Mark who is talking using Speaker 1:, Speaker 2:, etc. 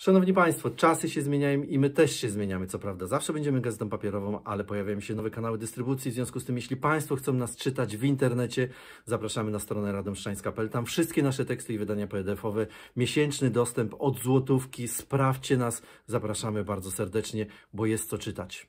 Speaker 1: Szanowni Państwo, czasy się zmieniają i my też się zmieniamy, co prawda. Zawsze będziemy gazetą papierową, ale pojawiają się nowe kanały dystrybucji. W związku z tym, jeśli Państwo chcą nas czytać w internecie, zapraszamy na stronę radomszczańska.pl. Tam wszystkie nasze teksty i wydania PDF-owe, miesięczny dostęp od złotówki. Sprawdźcie nas, zapraszamy bardzo serdecznie, bo jest co czytać.